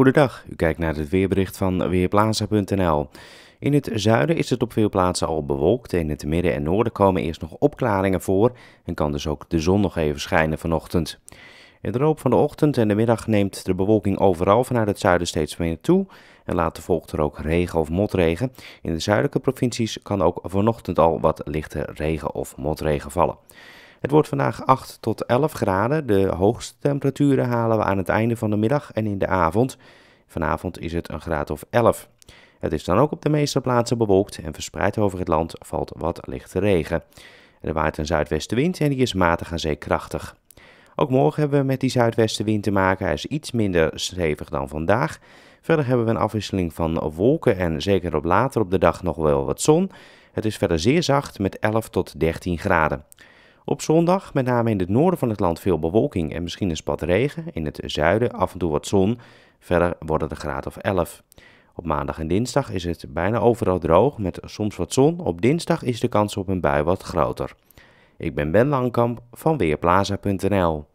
Goedendag, u kijkt naar het weerbericht van Weerplaza.nl. In het zuiden is het op veel plaatsen al bewolkt. In het midden en noorden komen eerst nog opklaringen voor en kan dus ook de zon nog even schijnen vanochtend. In de loop van de ochtend en de middag neemt de bewolking overal vanuit het zuiden steeds meer toe. En later volgt er ook regen of motregen. In de zuidelijke provincies kan ook vanochtend al wat lichte regen of motregen vallen. Het wordt vandaag 8 tot 11 graden. De hoogste temperaturen halen we aan het einde van de middag en in de avond. Vanavond is het een graad of 11. Het is dan ook op de meeste plaatsen bewolkt en verspreid over het land valt wat lichte regen. Er waait een zuidwestenwind en die is matig aan zeekrachtig. Ook morgen hebben we met die zuidwestenwind te maken. Hij is iets minder stevig dan vandaag. Verder hebben we een afwisseling van wolken en zeker op later op de dag nog wel wat zon. Het is verder zeer zacht met 11 tot 13 graden. Op zondag met name in het noorden van het land veel bewolking en misschien een spat regen. In het zuiden af en toe wat zon. Verder wordt het graad of 11. Op maandag en dinsdag is het bijna overal droog met soms wat zon. Op dinsdag is de kans op een bui wat groter. Ik ben Ben Langkamp van Weerplaza.nl.